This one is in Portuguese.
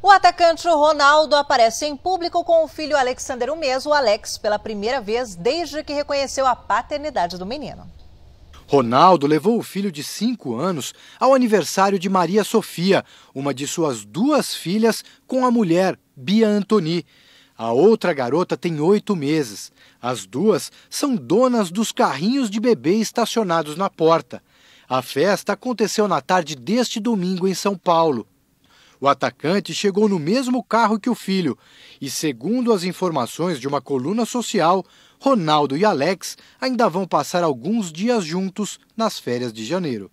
O atacante Ronaldo aparece em público com o filho Alexander Umes, o Alex, pela primeira vez desde que reconheceu a paternidade do menino. Ronaldo levou o filho de 5 anos ao aniversário de Maria Sofia, uma de suas duas filhas, com a mulher Bia Antoni. A outra garota tem oito meses. As duas são donas dos carrinhos de bebê estacionados na porta. A festa aconteceu na tarde deste domingo em São Paulo. O atacante chegou no mesmo carro que o filho e, segundo as informações de uma coluna social, Ronaldo e Alex ainda vão passar alguns dias juntos nas férias de janeiro.